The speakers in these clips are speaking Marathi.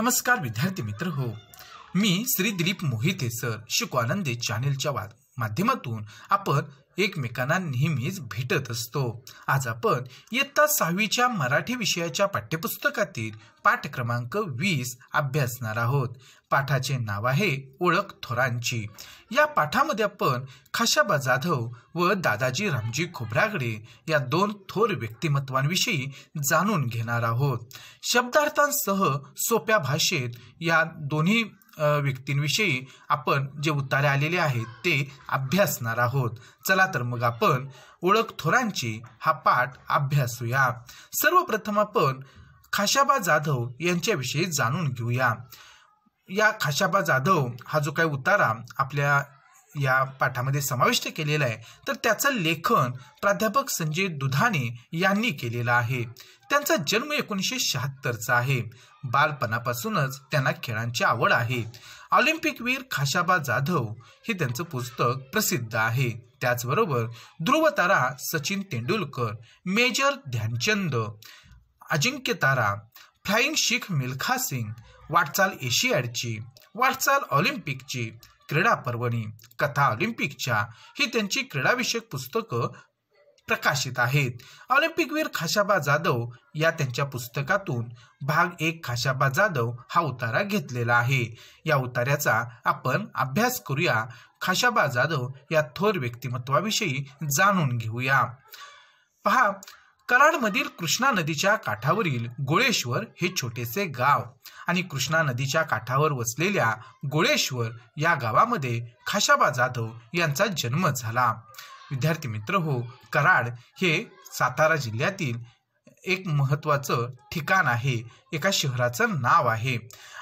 नमस्कार विद्यार्थी मित्र हो मी श्री दिलीप मोहिते सर शिकवानंदे चॅनेलच्या वाद माध्यमातून आपण एकमेकांना नेहमीच भेटत असतो आज आपण इयत्ता सहावीच्या मराठी विषयाच्या पाठ्यपुस्तकातील पाठ क्रमांक वीस अभ्यासणार आहोत पाठाचे नाव आहे ओळख थोरांची या पाठामध्ये आपण खाशाबा जाधव व दादाजी रामजी खोबरागडे या दोन थोर व्यक्तिमत्वांविषयी जाणून घेणार आहोत शब्दार्थांसह सोप्या भाषेत या दोन्ही व्यक्तींविषयी आपण जे उतारे आलेले आहेत ते अभ्यासणार आहोत चला तर मग आपण ओळख थोरांची हा पाठ अभ्यासूया सर्वप्रथम आपण खाशाबा जाधव यांच्याविषयी जाणून घेऊया या खाशाबा जाधव हा जो काही उतारा आपल्या या पाठामध्ये समाविष्ट केलेला आहे तर त्याचं लेखन प्राध्यापक संजय दुधाने यांनी केलेलं आहे त्यांचा जन्म एकोणीसशे शहात्तरचा आहे बालपणापासूनच त्यांना खेळांची आवड आहे वीर खाशाबा जाधव हे त्यांचं पुस्तक प्रसिद्ध आहे त्याचबरोबर ध्रुव तारा सचिन तेंडुलकर मेजर ध्यानचंद अजिंक्य तारा फ्लाइंग शिख मिल्खा सिंग वाटचाल एशियाडची वाटचाल ऑलिम्पिकची क्रीडा पर्वणी कथा ऑलिम्पिकच्या ही त्यांची क्रीडाविषयक पुस्तकं प्रकाशित आहेत ऑलिम्पिकवीर खाशाबा जाधव या त्यांच्या पुस्तकातून भाग एक खाशाबा जाधव हा उतारा घेतलेला आहे या उताऱ्याचा आपण अभ्यास करूया खाशाबा जाधव या थोर व्यक्तिमत्वाविषयी जाणून घेऊया पहा कराडमधील कृष्णा नदीच्या काठावरील गोळेश्वर हे छोटेसे गाव आणि कृष्णा नदीच्या काठावर वसलेल्या गोळेश्वर या गावामध्ये खाशाबा जाधव यांचा जन्म झाला विद्यार्थी मित्र हो कराड हे सातारा जिल्ह्यातील एक महत्त्वाचं ठिकाण आहे एका शहराचं नाव आहे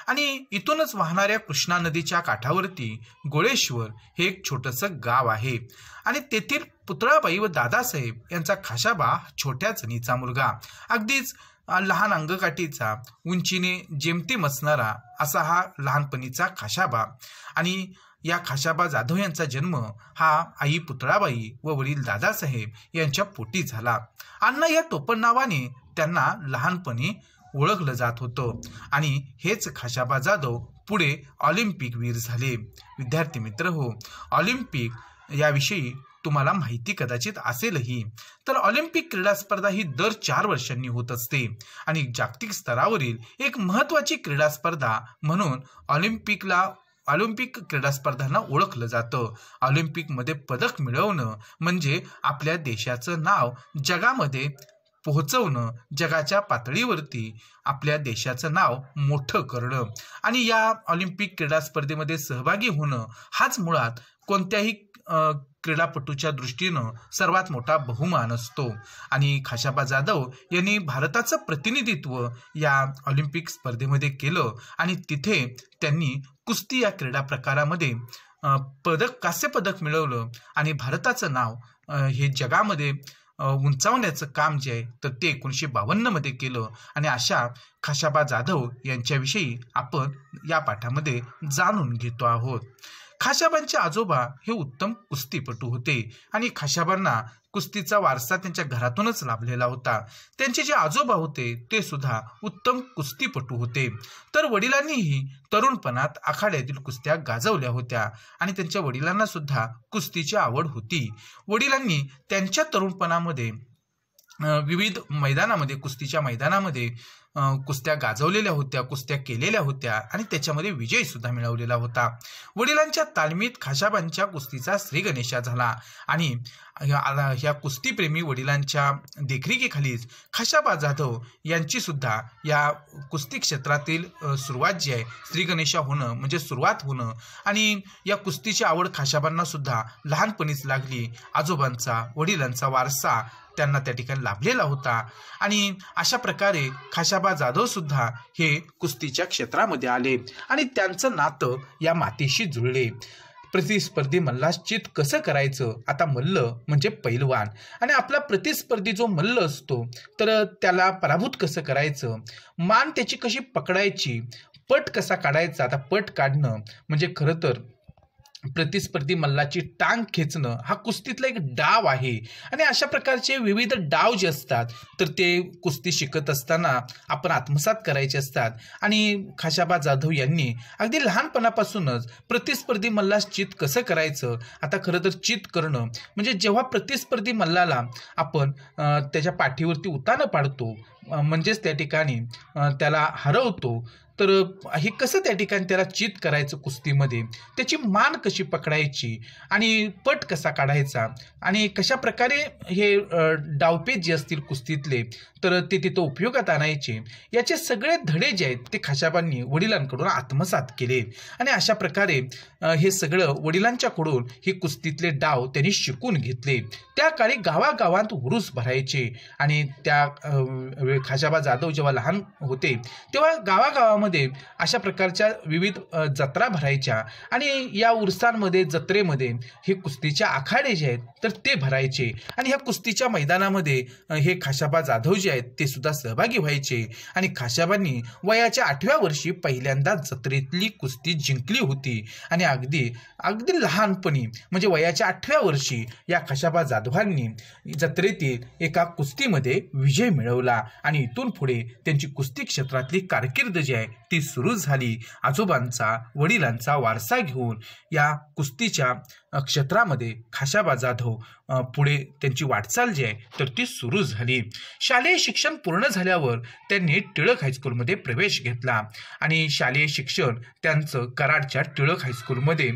आणि इथूनच वाहणाऱ्या कृष्णा नदीच्या काठावरती गोळेश्वर हे एक छोटंसं गाव आहे आणि तेथील पुतळाबाई व दादासाहेब यांचा खाशाबा छोट्या जणीचा मुलगा अगदीच लहान अंगकाठीचा उंचीने जेमतेम असणारा असा हा लहानपणीचा खाशाबा आणि या खाशाबा जाधव यांचा जन्म हा आई पुतळाबाई व वडील दादासाहेब यांच्या पोटी झाला अण्णा या टोपण नावाने त्यांना लहानपणी ओळखलं जात होतं आणि हेच खाशाबा जाधव पुढे ऑलिम्पिक वीर झाले विद्यार्थी मित्र हो ऑलिम्पिक याविषयी तुम्हाला माहिती कदाचित असेलही तर ऑलिम्पिक क्रीडा स्पर्धा ही दर चार वर्षांनी होत असते आणि जागतिक स्तरावरील एक महत्वाची क्रीडा स्पर्धा म्हणून ऑलिम्पिकला ऑलिम्पिक क्रीडा स्पर्धांना ओळखलं जातं ऑलिम्पिकमध्ये पदक मिळवणं म्हणजे आपल्या देशाचं नाव जगामध्ये पोहोचवणं जगाच्या पातळीवरती आपल्या देशाचं नाव मोठं करणं आणि या ऑलिम्पिक क्रीडा स्पर्धेमध्ये सहभागी होणं हाच मुळात कोणत्याही क्रीडापटूच्या दृष्टीनं सर्वात मोठा बहुमान असतो आणि खाशाबा जाधव यांनी भारताचं प्रतिनिधित्व या ऑलिम्पिक स्पर्धेमध्ये केलं आणि तिथे त्यांनी कुस्ती या क्रीडा प्रकारामध्ये पदक कांस्य पदक मिळवलं आणि भारताचं नाव हे जगामध्ये उंचावण्याचं काम जे आहे तर ते एकोणीसशे बावन्नमध्ये केलं आणि अशा खाशाबा जाधव यांच्याविषयी आपण या पाठामध्ये जाणून घेतो आहोत खाशाबांचे आजोबा हे उत्तम कुस्तीपटू होते आणि खाशाबांना कुस्तीचा वारसा त्यांच्या घरातूनच लाभलेला होता त्यांचे जे आजोबा होते ते सुद्धा उत्तम कुस्तीपटू होते तर वडिलांनीही तरुणपणात आखाड्यातील कुस्त्या गाजवल्या होत्या आणि त्यांच्या वडिलांना सुद्धा कुस्तीची आवड होती वडिलांनी त्यांच्या तरुणपणामध्ये विविध मैदानामध्ये कुस्तीच्या मैदानामध्ये कुस्त्या गाजवलेल्या होत्या कुस्त्या केलेल्या होत्या आणि त्याच्यामध्ये विजय सुद्धा मिळवलेला होता वडिलांच्या तालमीत खाशाबांच्या कुस्तीचा श्री झाला आणि ह्या कुस्तीप्रेमी वडिलांच्या देखरेखीखालीच खाशाबा जाधव यांची सुद्धा या कुस्ती क्षेत्रातील सुरुवात जी आहे श्री होणं म्हणजे सुरुवात होणं आणि या कुस्तीची आवड खाशाबांना सुद्धा लहानपणीच लागली आजोबांचा वडिलांचा वारसा त्यांना त्या ठिकाणी लाभलेला होता आणि अशा प्रकारे खाशाबा विठोबा जाधव सुद्धा हे कुस्तीच्या क्षेत्रामध्ये आले आणि त्यांचं नातं या मातीशी जुळले प्रतिस्पर्धी मल्लाश्चित कसं करायचं आता मल्ल म्हणजे पैलवान आणि आपला प्रतिस्पर्धी जो मल्ल असतो तर त्याला पराभूत कसं करायचं मान त्याची कशी पकडायची पट कसा काढायचा आता पट काढणं म्हणजे खरं तर प्रतिस्पर्धी मल्लाची टांग खेचणं हा कुस्तीतला एक डाव आहे आणि अशा प्रकारचे विविध डाव जे असतात तर ते कुस्ती शिकत असताना आपण आत्मसात करायचे असतात आणि खाशाबा जाधव यांनी अगदी लहानपणापासूनच प्रतिस्पर्धी मल्लास चित कसं करायचं आता खरं तर चित करणं म्हणजे जेव्हा प्रतिस्पर्धी मल्लाला आपण त्याच्या पाठीवरती उतानं पाडतो म्हणजेच त्या ठिकाणी त्याला हरवतो तर हे कसं त्या ठिकाणी त्याला चित करायचं कुस्तीमध्ये त्याची मान कशी पकडायची आणि पट कसा काढायचा आणि कशा प्रकारे हे डावपेच जे असतील कुस्तीतले तर ते तिथं उपयोगात आणायचे याचे सगळे धडे जे आहेत ते खाशाबांनी वडिलांकडून आत्मसात केले आणि अशा प्रकारे हे सगळं वडिलांच्याकडून हे कुस्तीतले डाव त्यांनी शिकून घेतले त्या काळी गावागावांत उरूस भरायचे आणि त्या खाशाबा जाधव जेव्हा लहान होते तेव्हा गावागावामध्ये गावामध्ये अशा प्रकारच्या विविध जत्रा भरायच्या आणि या उरसांमध्ये जत्रेमध्ये हे कुस्तीच्या आखाडे जे आहेत तर ते भरायचे आणि ह्या कुस्तीच्या मैदानामध्ये हे खाशाबा जाधव जे आहेत ते सुद्धा सहभागी व्हायचे आणि खाशाबांनी वयाच्या आठव्या वर्षी पहिल्यांदा जत्रेतली कुस्ती जिंकली होती आणि अगदी अगदी लहानपणी म्हणजे वयाच्या आठव्या वर्षी या खशाबा जाधवांनी जत्रेतील एका कुस्तीमध्ये विजय मिळवला आणि इथून पुढे त्यांची कुस्ती क्षेत्रातली कारकीर्द जी आहे ती सुरू झाली आजोबांचा वडिलांचा वारसा घेऊन या कुस्तीच्या क्षेत्रामध्ये खाशाबा जाधव हो. पुढे त्यांची वाटचाल जी आहे तर ती सुरू झाली शालेय शिक्षण पूर्ण झाल्यावर त्यांनी टिळक हायस्कूलमध्ये प्रवेश घेतला आणि शालेय शिक्षण त्यांचं कराडच्या टिळक हायस्कूलमध्ये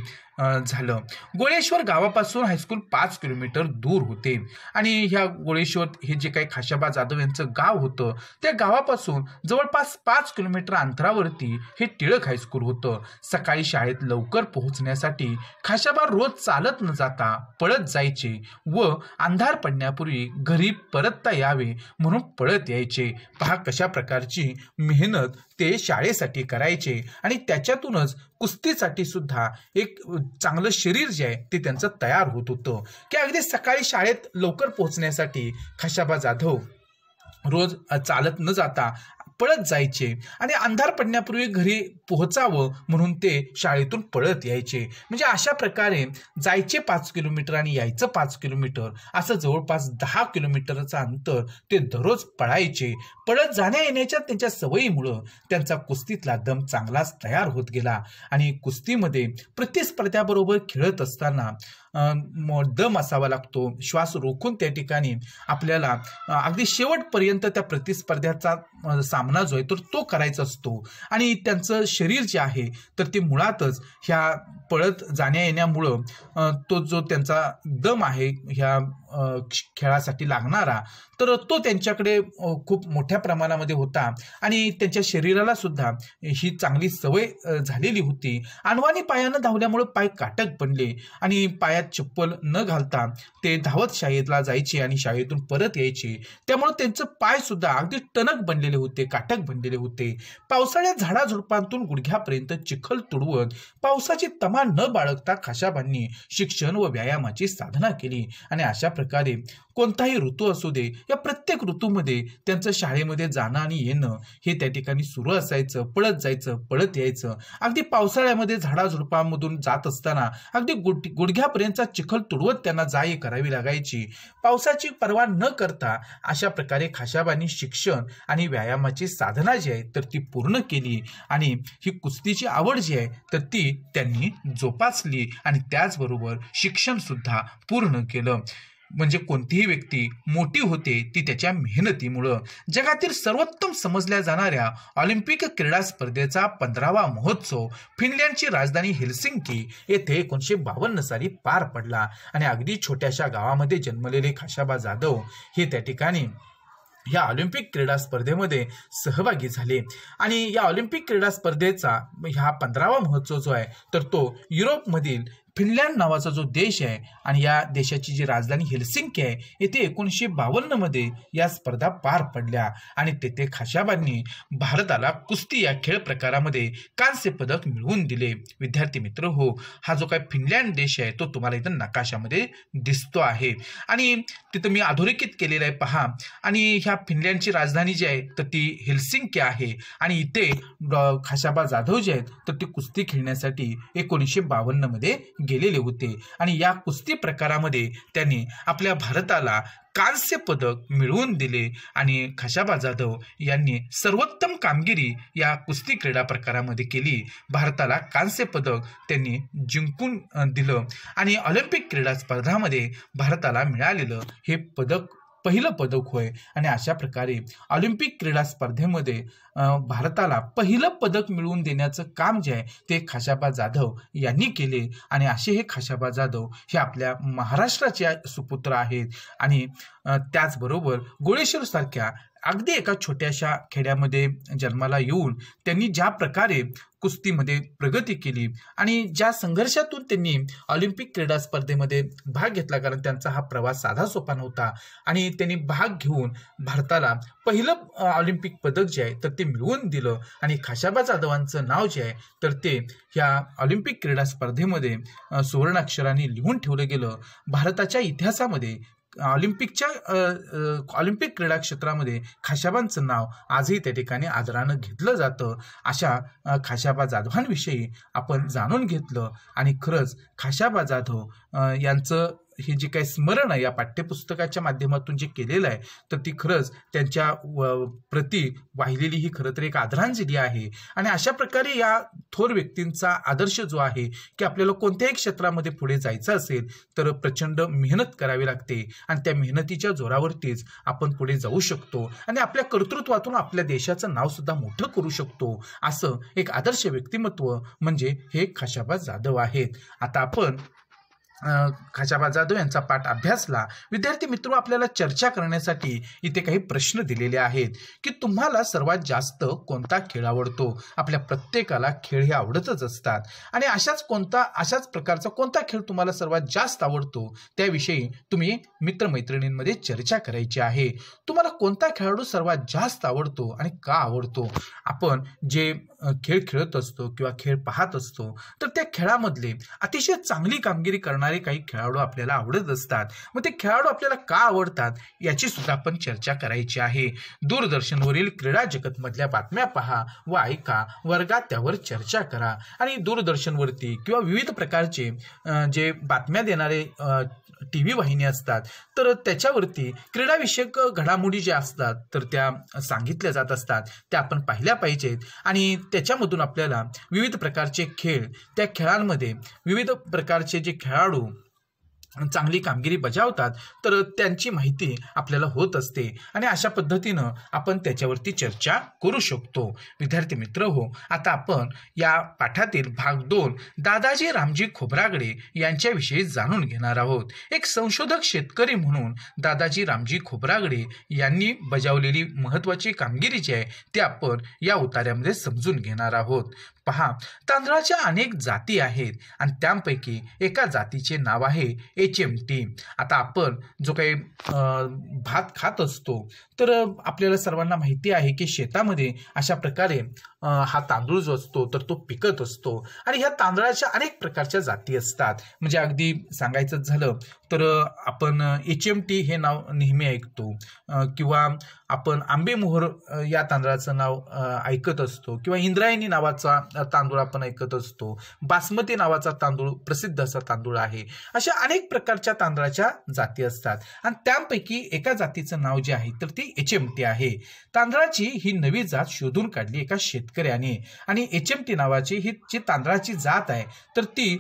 झालं गोळेश्वर गावापासून हायस्कूल पाच किलोमीटर दूर होते आणि ह्या गोळेश्वर हे जे काही खाशाबा जाधव यांचं गाव होतं त्या गावापासून जवळपास पाच किलोमीटर अंतरावरती हे टिळक हायस्कूल होतं सकाळी शाळेत लवकर पोहोचण्यासाठी खाशाबा रोज चालत न जाता पळत जायचे व अंधार पडण्यापूर्वी घरी परतता यावे म्हणून पळत यायचे पहा कशा प्रकारची मेहनत ते शाळेसाठी करायचे आणि त्याच्यातूनच कुस्तीसाठी सुद्धा एक चांगलं शरीर जे आहे ते त्यांचं तयार होत होतं की अगदी सकाळी शाळेत लवकर पोहोचण्यासाठी खशाबा जाधव रोज चालत न जाता पळत जायचे आणि अंधार पडण्यापूर्वी घरी पोहोचावं म्हणून ते शाळेतून पळत यायचे म्हणजे अशा प्रकारे जायचे पाच किलोमीटर आणि यायचं पाच किलोमीटर असं जवळपास दहा किलोमीटरचं अंतर ते दररोज पळायचे पळत जाण्या येण्याच्या त्यांच्या सवयीमुळं त्यांचा कुस्तीतला दम चांगलाच तयार होत गेला आणि कुस्तीमध्ये प्रतिस्पर्ध्याबरोबर खेळत असताना दम असावा लागतो श्वास रोखून त्या ठिकाणी आपल्याला अगदी शेवटपर्यंत त्या प्रतिस्पर्ध्याचा सामना जो आहे तर तो करायचा असतो आणि त्यांचं शरीर जे आहे तर ते मुळातच ह्या पळत जाण्या येण्यामुळं तो जो त्यांचा दम आहे ह्या खेळासाठी लागणारा तर तो त्यांच्याकडे खूप मोठ्या प्रमाणामध्ये होता आणि त्यांच्या शरीराला सुद्धा ही चांगली सवय झालेली होती अनवाणी पायानं धावल्यामुळे पाय काटक बनले आणि पायात चप्पल न घालता ते धावत शाळेतला जायचे आणि शाळेतून परत यायचे त्यामुळे त्यांचं पाय सुद्धा अगदी टणक बनलेले होते काटक बनलेले होते पावसाळ्यात झाडाझुडपांतून गुडघ्यापर्यंत चिखल तुडवत पावसाची तमा न बाळगता खाशाबांनी शिक्षण व व्यायामाची साधना केली आणि अशा प्रकारे कोणताही ऋतू असू दे या प्रत्येक ऋतूमध्ये त्यांचं शाळेमध्ये जाणं आणि येणं हे त्या ठिकाणी सुरू असायचं पळत जायचं पळत यायचं अगदी पावसाळ्यामध्ये झाडाझुडपांमधून जात असताना अगदी गुड गुडघ्यापर्यंतचा चिखल तुडवत त्यांना जाई करावी लागायची पावसाची पर्वा न करता अशा प्रकारे खाशाबानी शिक्षण आणि व्यायामाची साधना जी आहे तर ती पूर्ण केली आणि ही कुस्तीची आवड जी आहे तर ती त्यांनी जोपासली आणि त्याचबरोबर शिक्षण सुद्धा पूर्ण केलं म्हणजे कोणतीही व्यक्ती मोठी होते ती त्याच्या मेहनतीमुळं जगातील सर्वोत्तम समजल्या जाणाऱ्या ऑलिम्पिक क्रीडा स्पर्धेचा पंधरावा महोत्सव फिनलँडची राजधानी हेल्सिंकी येथे एकोणीसशे बावन्न साली पार पडला आणि अगदी छोट्याशा गावामध्ये जन्मलेले खाशाबा जाधव हे त्या ठिकाणी या ऑलिम्पिक क्रीडा स्पर्धेमध्ये सहभागी झाले आणि या ऑलिम्पिक क्रीडा स्पर्धेचा हा पंधरावा महोत्सव जो आहे तर तो युरोपमधील फिनलँड नावाचा जो देश आहे आणि या देशाची जी राजधानी हेलसिंकी आहे येथे एकोणीसशे बावन्नमध्ये या स्पर्धा पार पडल्या आणि तेथे खाशाबांनी भारताला कुस्ती या खेळ प्रकारामध्ये कांस्य पदक मिळवून दिले विद्यार्थी मित्र हो हा जो काय फिनलँड देश आहे तो तुम्हाला इथं नकाशामध्ये दिसतो आहे आणि तिथं मी अधोरेखित केलेलं आहे पहा आणि ह्या फिनलँडची राजधानी जी आहे तर ती हेलसिंकी आहे आणि इथे खाशाबा जाधव जे आहेत तर ते कुस्ती खेळण्यासाठी एकोणीसशे बावन्नमध्ये गेलेले होते आणि या कुस्ती प्रकारामध्ये त्यांनी आपल्या भारताला कांस्य पदक मिळवून दिले आणि खशाबा जाधव यांनी सर्वोत्तम कामगिरी या कुस्ती क्रीडा प्रकारामध्ये केली भारताला कांस्य पदक त्यांनी जिंकून दिलं आणि ऑलिम्पिक क्रीडा स्पर्धामध्ये भारताला मिळालेलं हे पदक पहिलं पदक होय आणि अशा प्रकारे ऑलिम्पिक क्रीडा स्पर्धेमध्ये भारताला पहिलं पदक मिळवून देण्याचं काम जे आहे ते खाशाबा जाधव यांनी केले आणि असे हे खाशाबा जाधव हे आपल्या महाराष्ट्राचे सुपुत्र आहेत आणि त्याचबरोबर गोळेश्वर सारख्या अगदी एका छोट्याशा खेड्यामध्ये जन्माला येऊन त्यांनी ज्या प्रकारे कुस्तीमध्ये प्रगती केली आणि ज्या संघर्षातून त्यांनी ऑलिम्पिक क्रीडा स्पर्धेमध्ये भाग घेतला कारण त्यांचा हा प्रवास साधा सोपा नव्हता आणि त्यांनी भाग घेऊन भारताला पहिलं ऑलिम्पिक पदक जे आहे तर ते मिळवून दिलं आणि खाशाबा जाधवांचं नाव जे आहे तर ते ह्या ऑलिम्पिक क्रीडा स्पर्धेमध्ये सुवर्णाक्षराने लिहून ठेवलं गेलं भारताच्या इतिहासामध्ये ऑलिम्पिकच्या ऑलिम्पिक क्रीडा क्षेत्रामध्ये खाशाबांचं नाव आजही त्या ठिकाणी आदरानं घेतलं जातं अशा खाशाबा जाधवांविषयी आपण जाणून घेतलं आणि खरंच खाशाबा जाधव यांचं हे जे काही स्मरण या पाठ्यपुस्तकाच्या माध्यमातून जे केलेलं आहे तर ती खरंच त्यांच्या प्रती वाहिलेली ही खरं तर एक आदरांजली आहे आणि अशा प्रकारे या थोर व्यक्तींचा आदर्श जो आहे की आपल्याला कोणत्याही क्षेत्रामध्ये पुढे जायचं असेल तर प्रचंड मेहनत करावी लागते आणि त्या मेहनतीच्या जोरावरतीच आपण पुढे जाऊ शकतो आणि आपल्या कर्तृत्वातून आपल्या देशाचं नाव सुद्धा मोठं करू शकतो असं एक आदर्श व्यक्तिमत्व म्हणजे हे खाशाबा जाधव आहेत आता आपण खाशाबा जाधव यांचा पाठ अभ्यासला विद्यार्थी मित्र आपल्याला चर्चा करण्यासाठी इथे काही प्रश्न दिलेले आहेत की तुम्हाला सर्वात जास्त कोणता खेळ आवडतो आपल्या प्रत्येकाला खेळ हे आवडतच असतात आणि अशाच कोणता अशाच प्रकारचा कोणता खेळ तुम्हाला सर्वात जास्त आवडतो त्याविषयी तुम्ही मित्रमैत्रिणींमध्ये चर्चा करायची आहे तुम्हाला कोणता खेळाडू सर्वात जास्त आवडतो आणि का आवडतो आपण जे खेळ खेळत असतो किंवा खेळ पाहत असतो तर त्या खेळामधले अतिशय चांगली कामगिरी करणारे काही खेळाडू आपल्याला आवडत असतात मग ते खेळाडू आपल्याला का आवडतात याची सुद्धा आपण चर्चा करायची आहे दूरदर्शनवरील क्रीडा जगतमधल्या बातम्या पहा व ऐका वर्गात त्यावर चर्चा करा आणि दूरदर्शनवरती किंवा विविध प्रकारचे जे बातम्या देणारे टी व्ही वाहिनी असतात तर त्याच्यावरती क्रीडाविषयक घडामोडी ज्या असतात तर त्या सांगितल्या जात असतात त्या आपण पाहिल्या पाहिजेत आणि त्याच्यामधून आपल्याला विविध प्रकारचे खेळ त्या खेळांमध्ये विविध प्रकारचे जे खेळाडू चांगली कामगिरी बजावतात तर त्यांची माहिती आपल्याला होत असते आणि अशा पद्धतीनं आपण त्याच्यावरती चर्चा करू शकतो विद्यार्थी मित्र हो आता आपण या पाठातील भाग दोन दादाजी रामजी खोब्रागडे यांच्याविषयी जाणून घेणार आहोत एक संशोधक शेतकरी म्हणून दादाजी रामजी खोब्रागडे यांनी बजावलेली महत्त्वाची कामगिरी जी आहे ते आपण या उतार्यामध्ये समजून घेणार आहोत पहा तांदळाच्या अनेक जाती आहेत आणि त्यापैकी एका जातीचे नाव आहे एच एम टी आता आपण जो काही भात खात असतो तर आपल्याला सर्वांना माहिती आहे की शेतामध्ये अशा प्रकारे हा तांदूळ जो असतो तर तो पिकत असतो आणि ह्या तांदळाच्या अनेक प्रकारच्या जाती असतात म्हणजे अगदी सांगायचं झालं तर आपण एच एम टी हे नाव नेहमी ऐकतो किंवा आपण आंबेमोहर या तांदळाचं नाव ऐकत असतो किंवा इंद्रायणी नावाचा तांदूळ आपण ऐकत असतो बासमती नावाचा तांदूळ प्रसिद्ध असा तांदूळ आहे अशा अनेक प्रकारच्या तांदळाच्या जाती असतात आणि त्यापैकी एका जातीचं नाव जे आहे तर ती एच एम टी आहे तांदळाची ही नवी जात शोधून काढली एका शेतकऱ्याने आणि एच एम टी नावाची ही जी तांदळाची जात आहे तर ती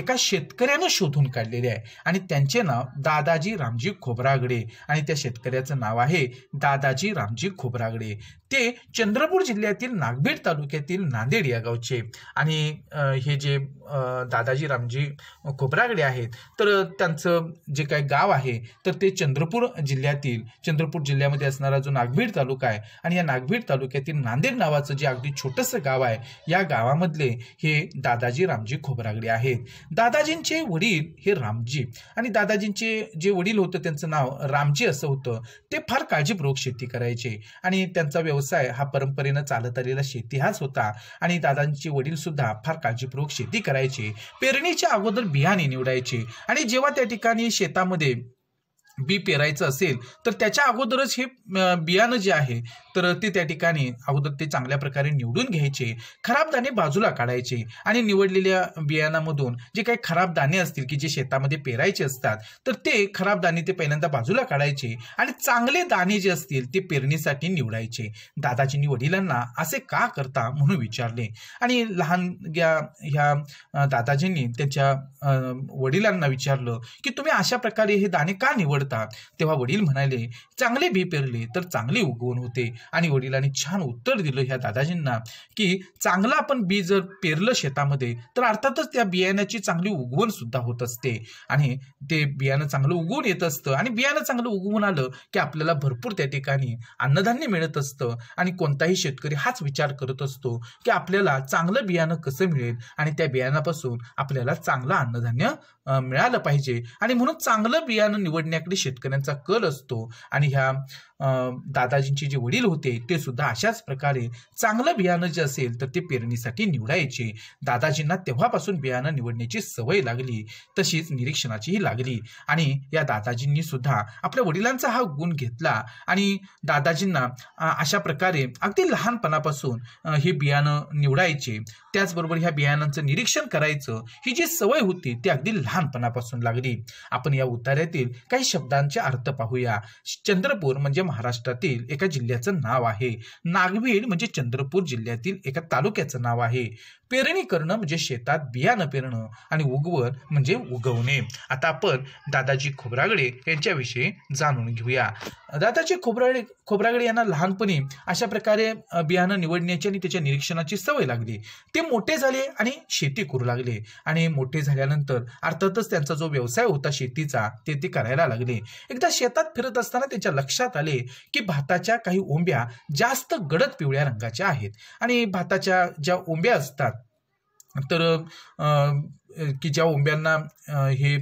एका शेतकऱ्यानं शोधून काढलेली आहे आणि त्यांचे नाव दादाजी रामजी खोबरागडे आणि त्या शेतकऱ्याचं नाव आहे दादाजी रामजी खोबरागडे ते चंद्रपूर जिल्ह्यातील नागभीड तालुक्यातील नांदेड या गावचे आणि हे जे दादाजी रामजी खोबरागडे आहेत तर त्यांचं जे काय गाव आहे तर ते चंद्रपूर जिल्ह्यातील चंद्रपूर जिल्ह्यामध्ये असणारा जो नागभीड तालुका आहे आणि या नागभीड तालुक्यातील नांदेड नावाचं जे अगदी छोटंसं गाव आहे या गावामधले हे दादाजी रामजी खोबरागडे आहेत दादाजींचे वडील हे रामजी आणि दादाजींचे जे वडील होतं त्यांचं नाव रामजी असं होतं ते फार काळजीपूर्वक शेती करायचे आणि त्यांचा व्यवसाय हा परंपरेनं चालत आलेला शेती हाच होता आणि दादांचे वडील सुद्धा फार काळजीपूर्वक शेती करायचे पेरणीच्या अगोदर बियाणे निवडायचे आणि जेव्हा त्या ठिकाणी शेतामध्ये बी पेरायचं असेल तर त्याच्या अगोदरच हे बियाणं जे आहे तर ते त्या ठिकाणी अगोदर ते चांगल्या प्रकारे निवडून घ्यायचे खराब दाणे बाजूला काढायचे आणि निवडलेल्या बियाणामधून जे काही खराब दाणे असतील की जे शेतामध्ये पेरायचे असतात तर ते खराब दाणे ते पहिल्यांदा बाजूला काढायचे आणि चांगले दाणे जे असतील ते पेरणीसाठी निवडायचे दादाजींनी वडिलांना असे का करता म्हणून विचारले आणि लहान ह्या दादाजींनी त्यांच्या वडिलांना विचारलं की तुम्ही अशा प्रकारे हे दाणे का निवडता तेव्हा वडील म्हणाले चांगले बी पेरले तर चांगले उगवण होते आणि वडिलांनी छान उत्तर दिलं ह्या दादाजींना की चांगलं आपण बी जर पेरलं शेतामध्ये तर अर्थातच त्या बियाण्याची चांगली उगवण सुद्धा होत असते आणि ते बियाणं चांगलं उगवून येत असतं आणि बियाणं चांगलं उगवून आलं की आपल्याला भरपूर त्या ठिकाणी अन्नधान्य मिळत असतं आणि कोणताही शेतकरी हाच विचार करत असतो की आपल्याला चांगलं बियाणं कसं मिळेल आणि त्या बियाणापासून आपल्याला चांगलं अन्नधान्य मिळालं पाहिजे आणि म्हणून चांगलं बियाणं निवडण्याकडे शेतकऱ्यांचा कल असतो आणि ह्या दादाजींचे जे वडील होते ते सुद्धा अशाच प्रकारे चांगलं बियाणं जे असेल तर ते पेरणीसाठी निवडायचे दादाजींना तेव्हापासून बियाणं निवडण्याची सवय लागली तशीच निरीक्षणाचीही लागली आणि या दादाजींनी सुद्धा आपल्या वडिलांचा हा गुण घेतला आणि दादाजींना अशा प्रकारे अगदी लहानपणापासून हे बियाणं निवडायचे त्याचबरोबर ह्या बियाणांचं निरीक्षण करायचं ही जी सवय होती ती अगदी लहानपणापासून लागली आपण या उतार्यातील काही शब्दांचे अर्थ पाहूया चंद्रपूर म्हणजे महाराष्ट्रातील एका जिल्ह्याचं नाव आहे नागवीड म्हणजे चंद्रपूर जिल्ह्यातील एका तालुक्याचं नाव आहे पेरणी करणं म्हणजे शेतात बियाणं पेरणं आणि उगवण म्हणजे उगवणे आता आपण दादाजी खोबरागडे यांच्याविषयी जाणून घेऊया दादाजी खोबरागडे खोबरागडे यांना लहानपणी अशा प्रकारे बियाणं निवडण्याची आणि त्याच्या निरीक्षणाची सवय लागली ते मोठे झाले आणि शेती करू लागले आणि मोठे झाल्यानंतर अर्थातच त्यांचा जो व्यवसाय होता शेतीचा ते ते करायला लागले एकदा शेतात फिरत असताना त्यांच्या लक्षात आले की भाताच्या काही ओंब्या जास्त गडद पिवळ्या रंगाच्या आहेत आणि भाताच्या ज्या ओंब्या असतात तर की ज्या ओंब्यांना हे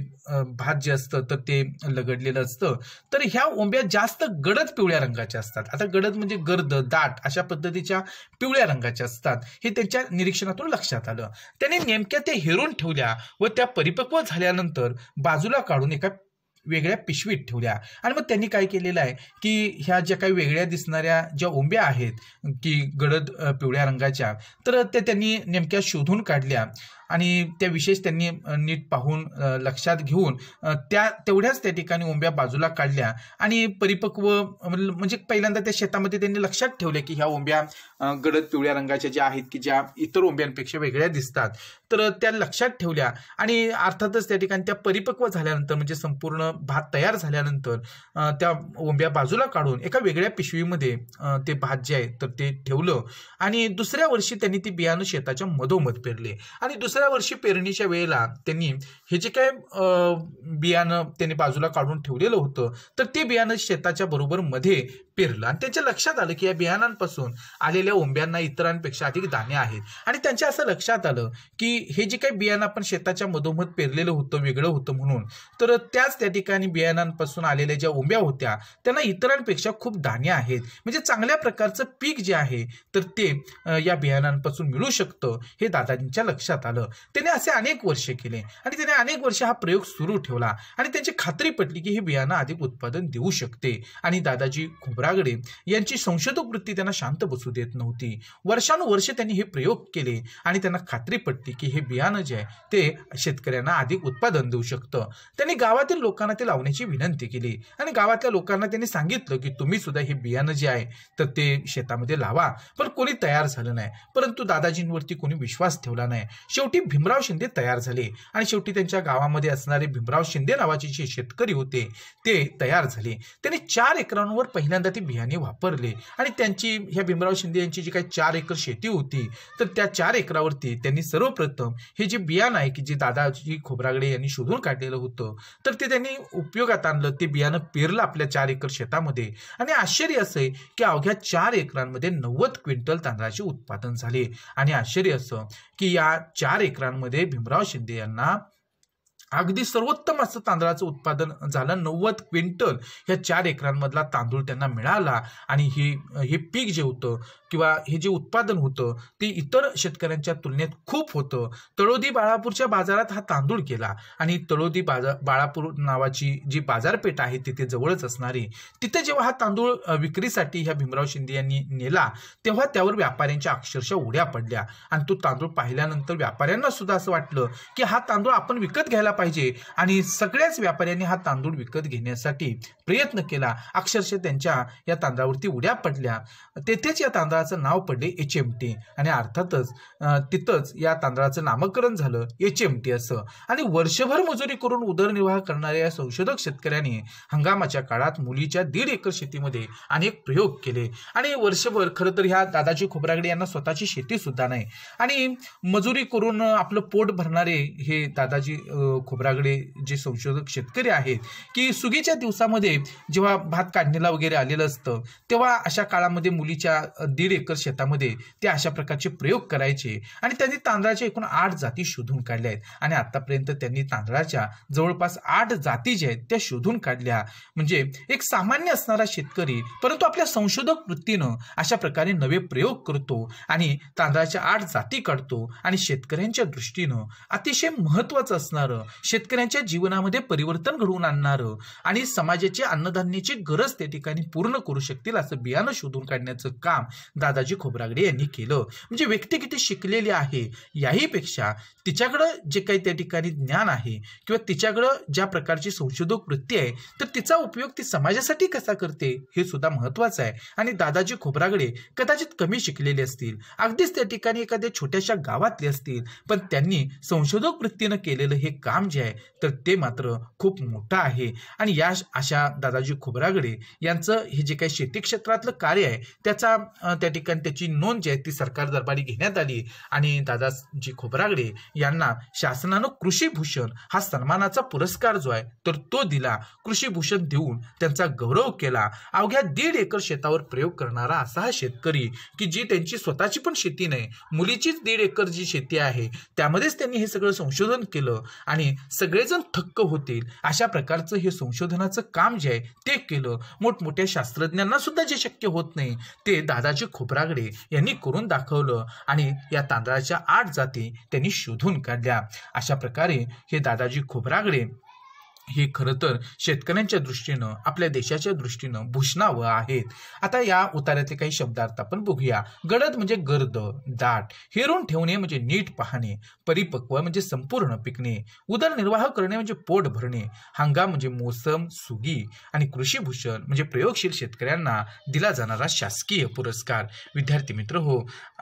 भात जे असतं तर ते लगडलेलं असतं तर ह्या ओंब्या जास्त गडद पिवळ्या रंगाच्या असतात आता गडद म्हणजे गर्द दाट अशा पद्धतीच्या पिवळ्या रंगाच्या असतात हे त्यांच्या निरीक्षणातून लक्षात आलं त्याने नेमक्या ते हेरून ठेवल्या व त्या परिपक्व झाल्यानंतर बाजूला काढून एका वेगळ्या पिशवीत ठेवल्या आणि मग त्यांनी काय केलेलं आहे की ह्या ज्या काही वेगळ्या दिसणाऱ्या ज्या उंब्या आहेत की गडद पिवळ्या रंगाच्या तर त्या त्यांनी नेमक्या शोधून काढल्या आणि त्या विशेष त्यांनी नीट पाहून लक्षात घेऊन त्या तेवढ्याच त्या ठिकाणी उंब्या बाजूला काढल्या आणि परिपक्व म्हणजे पहिल्यांदा त्या शेतामध्ये त्यांनी लक्षात ठेवले की ह्या उंब्या गडद पिवळ्या रंगाच्या ज्या आहेत की ज्या इतर उंब्यांपेक्षा वेगळ्या दिसतात तर त्या लक्षात ठेवल्या आणि अर्थातच त्या ठिकाणी त्या परिपक्व झाल्यानंतर म्हणजे संपूर्ण भात तयार झाल्यानंतर त्या ओंब्या बाजूला काढून एका वेगळ्या पिशवीमध्ये ते भात जे आहे तर ते ठेवलं आणि दुसऱ्या वर्षी त्यांनी ती बियाणं शेताच्या मधोमध पेरले आणि दुसऱ्या दुसऱ्या वर्षी पेरणीच्या वेळेला त्यांनी हे जे काय बियाणं त्यांनी बाजूला काढून ठेवलेलं होतं तर ते बियाणं शेताच्या बरोबर मध्ये पेरलं आणि त्यांच्या लक्षात आलं की या बियाणांपासून आलेल्या ओंब्यांना इतरांपेक्षा अधिक दाणे आहेत आणि त्यांच्या असं लक्षात आलं की हे जे काही बियाणं आपण शेताच्या मधोमध पेरलेलं होतं वेगळं होतं म्हणून तर त्याच त्या ठिकाणी बियाणांपासून आलेल्या ज्या ओंब्या होत्या त्यांना इतरांपेक्षा खूप दाणे आहेत म्हणजे चांगल्या प्रकारचं पीक जे आहे तर ते या बियाणांपासून मिळू शकतं हे दादांच्या लक्षात आलं त्याने असे अनेक वर्षे केले आणि त्याने अनेक वर्ष हा प्रयोग सुरू ठेवला आणि त्यांची खात्री पटली की हे बियाणं अधिक उत्पादन देऊ शकते आणि दादाजी खोबरागडे यांची संशोधक वृत्ती त्यांना शांत बसू देत नव्हती वर्षानुवर्षे त्यांनी हे प्रयोग केले आणि त्यांना खात्री पटली की हे बियाणं जे आहे ते शेतकऱ्यांना अधिक उत्पादन देऊ शकतं त्यांनी गावातील लोकांना ते लावण्याची विनंती केली आणि गावातल्या लोकांना त्यांनी सांगितलं की तुम्ही सुद्धा हे बियाणं जे आहे तर ते शेतामध्ये लावा पण कोणी तयार झालं नाही परंतु दादाजींवरती कोणी विश्वास ठेवला नाही शेवटी शेवटी भीमराव शिंदे तयार झाले आणि शेवटी त्यांच्या गावामध्ये असणारे भीमराव शिंदे नावाचे जे शेतकरी होते ते तयार झाले त्यांनी चार एकरांवर पहिल्यांदा ते बियाणे वापरले आणि त्यांची ह्या भीमराव शिंदे यांची जी काही चार एकर शेती होती तर त्या चार एकरावरती त्यांनी सर्वप्रथम हे जे बियाणं आहे की जे दादाजी खोबरागडे यांनी शोधून काढलेलं होतं तर ते त्यांनी उपयोगात आणलं ते बियाणं पेरलं आपल्या चार एकर शेतामध्ये आणि आश्चर्य असं आहे की अवघ्या चार एकरांमध्ये नव्वद क्विंटल तांदळाचे उत्पादन झाले आणि आश्चर्य असं की या चार एकरांमध्ये भीमराव शिंदे यांना अगदी सर्वोत्तम असं तांदळाचं उत्पादन झालं नव्वद क्विंटल ह्या चार एकरांमधला तांदूळ त्यांना मिळाला आणि हे हे पीक जे होतं किंवा हे जे उत्पादन होतं ते इतर शेतकऱ्यांच्या तुलनेत खूप होतं तळोदी बाळापूरच्या बाजारात हा तांदूळ केला आणि तळोदी बाजा बाळापूर नावाची जी बाजारपेठ आहे तिथे जवळच असणारी तिथे जेव्हा हा तांदूळ विक्रीसाठी ह्या भीमराव शिंदे यांनी नेला तेव्हा त्यावर व्यापाऱ्यांच्या अक्षरशः उड्या पडल्या आणि तो तांदूळ पाहिल्यानंतर व्यापाऱ्यांना सुद्धा असं वाटलं की हा तांदूळ आपण विकत घ्यायला पाहिजे पाहिजे आणि सगळ्याच व्यापाऱ्यांनी हा तांदूळ विकत घेण्यासाठी प्रयत्न केला अक्षरशः त्यांच्या या तांदळावरती उड्या पडल्या तेथेच या तांदळाचं नाव पडले एच एम टी आणि अर्थातच तिथंच या तांदळाचं नामकरण झालं एच एम टी असं आणि वर्षभर मजुरी करून उदरनिर्वाह करणाऱ्या या संशोधक शेतकऱ्याने हंगामाच्या काळात मुलीच्या दीड एकर शेतीमध्ये अनेक प्रयोग केले आणि वर्षभर खरं तर ह्या दादाजी खोबरागडे यांना स्वतःची शेती सुद्धा नाही आणि मजुरी करून आपलं पोट भरणारे हे दादाजी खोबरागडे जे संशोधक शेतकरी आहेत की सुगीच्या दिवसामध्ये जेव्हा भात काढणीला वगैरे आलेलं असतं तेव्हा अशा काळामध्ये मुलीच्या दीड एकर शेतामध्ये ते अशा प्रकारचे प्रयोग करायचे आणि त्यांनी तांदळाच्या एकूण आठ जाती शोधून काढल्या आहेत आणि आतापर्यंत त्यांनी तांदळाच्या जवळपास आठ जाती ज्या आहेत त्या शोधून काढल्या म्हणजे एक सामान्य असणारा शेतकरी परंतु आपल्या संशोधक वृत्तीनं अशा प्रकारे नवे प्रयोग करतो आणि तांदळाच्या आठ जाती काढतो आणि शेतकऱ्यांच्या दृष्टीनं अतिशय महत्वाचं असणारं शेतकऱ्यांच्या जीवनामध्ये परिवर्तन घडवून आणणारं आणि समाजाची अन्नधान्याची गरज त्या ठिकाणी पूर्ण करू शकतील असं बियाणं शोधून काढण्याचं काम दादाजी खोबरागडे यांनी केलं म्हणजे व्यक्ती किती शिकलेली आहे याहीपेक्षा तिच्याकडं जे काही त्या ठिकाणी ज्ञान आहे किंवा तिच्याकडं ज्या प्रकारची संशोधक वृत्ती आहे तर तिचा उपयोग ती समाजासाठी कसा करते हे सुद्धा महत्वाचं आहे आणि दादाजी खोबरागडे कदाचित कमी शिकलेले असतील अगदीच त्या ठिकाणी एखाद्या छोट्याशा गावातले असतील पण त्यांनी संशोधक वृत्तीनं केलेलं हे काम काम जे आहे तर ते मात्र खूप मोठं आहे आणि या अशा दादाजी खोबरागडे यांचं हे जे काही शेती क्षेत्रातलं कार्य आहे त्याचा त्या ठिकाणी त्याची नोंद जी आहे ती सरकार दरबारी घेण्यात आली आणि दादाजी खोबरागडे यांना शासनानं कृषीभूषण हा सन्मानाचा पुरस्कार जो आहे तर तो दिला कृषीभूषण देऊन त्यांचा गौरव केला अवघ्या दीड एकर शेतावर प्रयोग करणारा असा हा शेतकरी की जी त्यांची स्वतःची पण शेती नाही मुलीचीच दीड एकर जी शेती आहे त्यामध्येच त्यांनी हे सगळं संशोधन केलं आणि सगळेजण थक्क होतील अशा प्रकारचं हे संशोधनाचं काम जे आहे ते केलं मोठमोठ्या शास्त्रज्ञांना सुद्धा जे शक्य होत नाही ते दादाजी खोबरागडे यांनी करून दाखवलं आणि या तांदळाच्या आठ जाती त्यांनी शोधून काढल्या अशा प्रकारे हे दादाजी खोबरागडे हे खरं तर शेतकऱ्यांच्या दृष्टीनं आपल्या देशाच्या दृष्टीनं भूषणावं आहेत आता या उतार्यातले काही शब्दार्थ आपण बघूया गडद म्हणजे गर्द दाट हेरून ठेवणे म्हणजे नीट पाहणे परिपक्व म्हणजे संपूर्ण पिकणे उदरनिर्वाह करणे म्हणजे पोट भरणे हंगाम म्हणजे मोसम सुगी आणि कृषीभूषण म्हणजे प्रयोगशील शेतकऱ्यांना दिला जाणारा शासकीय पुरस्कार विद्यार्थी मित्र हो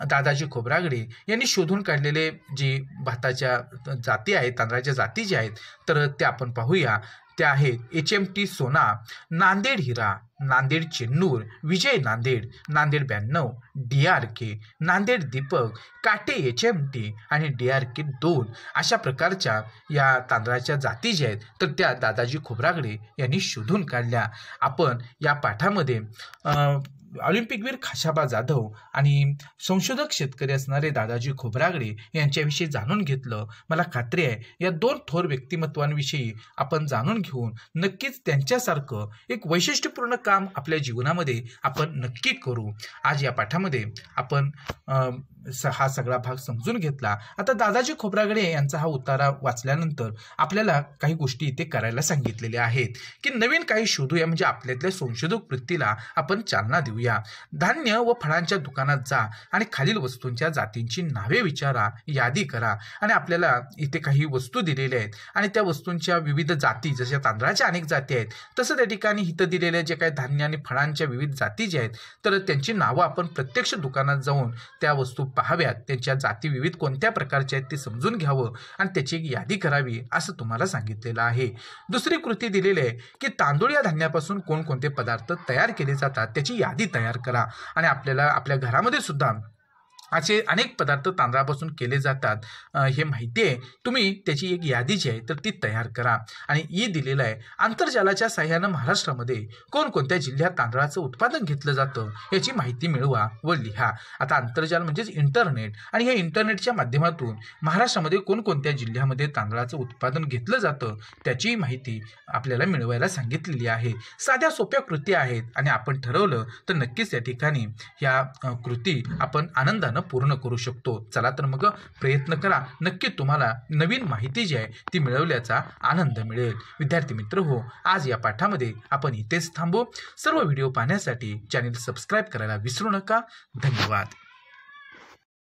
दादाजी खोबरागडे यांनी शोधून काढलेले जे भाताच्या जाती आहेत तांदळाच्या जाती ज्या आहेत तर त्या आपण पाहूया त्या आहेत एच एम टी सोना नांदेड हिरा नांदेड चेन्नूर विजय नांदेड नांदेड ब्याण्णव D R K Nanded Deepak Kate H M T आणि डी आर के दोन अशा प्रकारच्या या तांदळाच्या जाती ज्या आहेत तर त्या दादाजी खोबरागडे यांनी शोधून काढल्या आपण या पाठामध्ये ऑलिम्पिकवीर खाशाबा जाधव आणि संशोधक शेतकरी असणारे दादाजी खोबरागडे यांच्याविषयी जाणून घेतलं मला खात्री आहे या दोन थोर व्यक्तिमत्वांविषयी आपण जाणून घेऊन नक्कीच त्यांच्यासारखं एक वैशिष्ट्यपूर्ण काम आपल्या जीवनामध्ये आपण नक्की करू आज या पाठामध्ये आपण हा सगळा भाग समजून घेतला आता दादाजी खोब्रागडे यांचा हा उतारा वाचल्यानंतर आपल्याला काही गोष्टी इथे करायला सांगितलेल्या आहेत की नवीन काही शोधूया म्हणजे आपल्यातल्या संशोधक वृत्तीला आपण चालना देऊया धान्य व फळांच्या दुकानात जा आणि खालील वस्तूंच्या जातींची नावे विचारा यादी करा आणि आपल्याला इथे काही वस्तू दिलेल्या आहेत आणि त्या वस्तूंच्या विविध जाती जशा तांदळाच्या अनेक जाती आहेत तसं त्या ठिकाणी हिथं दिलेल्या जे काही धान्य आणि फळांच्या विविध जाती ज्या आहेत तर त्यांची नावं आपण प्रत्यक्ष दुकानात जाऊन त्या वस्तू पाहाव्यात त्यांच्या जाती विविध कोणत्या प्रकारच्या आहेत ते समजून घ्यावं आणि त्याची एक यादी करावी असं तुम्हाला सांगितलेलं आहे दुसरी कृती दिलेली आहे की तांदूळ या धान्यापासून कोणकोणते पदार्थ तयार केले जातात त्याची यादी तयार करा आणि आपल्याला आपल्या घरामध्ये सुद्धा असे अनेक पदार्थ तांदळापासून केले जातात हे माहिती आहे तुम्ही त्याची एक यादी जी आहे तर ती तयार करा आणि ई दिलेलं आहे आंतरजालाच्या सहाय्यानं महाराष्ट्रामध्ये कोणकोणत्या जिल्ह्यात तांदळाचं उत्पादन घेतलं जातं याची माहिती मिळवा व लिहा आता आंतरजाल म्हणजेच इंटरनेट आणि या इंटरनेटच्या माध्यमातून महाराष्ट्रामध्ये कोणकोणत्या जिल्ह्यामध्ये तांदळाचं उत्पादन घेतलं जातं त्याची माहिती आपल्याला मिळवायला सांगितलेली आहे साध्या सोप्या कृती आहेत आणि आपण ठरवलं तर नक्कीच या ठिकाणी या कृती आपण आनंदानं पूर्ण करू शकतो चला तर मग प्रयत्न करा नक्की तुम्हाला नवीन माहिती जी आहे ती मिळवल्याचा आनंद मिळेल विद्यार्थी मित्र हो आज या पाठामध्ये आपण इथेच थांबू सर्व व्हिडिओ पाहण्यासाठी चॅनेल सबस्क्राईब करायला विसरू नका धन्यवाद